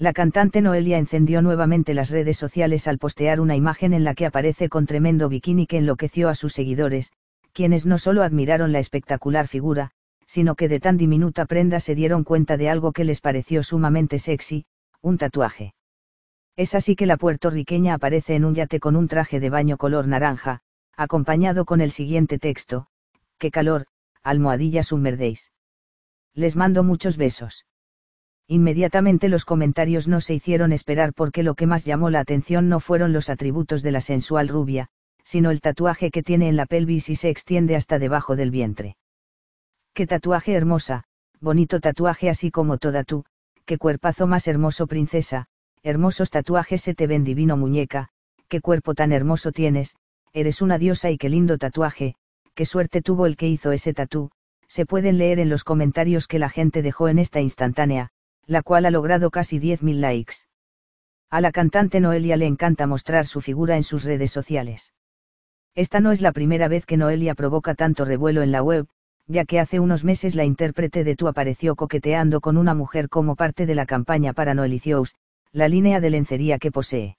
La cantante Noelia encendió nuevamente las redes sociales al postear una imagen en la que aparece con tremendo bikini que enloqueció a sus seguidores, quienes no solo admiraron la espectacular figura, sino que de tan diminuta prenda se dieron cuenta de algo que les pareció sumamente sexy, un tatuaje. Es así que la puertorriqueña aparece en un yate con un traje de baño color naranja, acompañado con el siguiente texto, ¡Qué calor, almohadillas summerdéis! Les mando muchos besos. Inmediatamente los comentarios no se hicieron esperar porque lo que más llamó la atención no fueron los atributos de la sensual rubia, sino el tatuaje que tiene en la pelvis y se extiende hasta debajo del vientre. Qué tatuaje hermosa, bonito tatuaje así como toda tú, qué cuerpazo más hermoso princesa, hermosos tatuajes se te ven divino muñeca, qué cuerpo tan hermoso tienes, eres una diosa y qué lindo tatuaje, qué suerte tuvo el que hizo ese tatú, se pueden leer en los comentarios que la gente dejó en esta instantánea, la cual ha logrado casi 10.000 likes. A la cantante Noelia le encanta mostrar su figura en sus redes sociales. Esta no es la primera vez que Noelia provoca tanto revuelo en la web, ya que hace unos meses la intérprete de tu apareció coqueteando con una mujer como parte de la campaña para Noelicious, la línea de lencería que posee.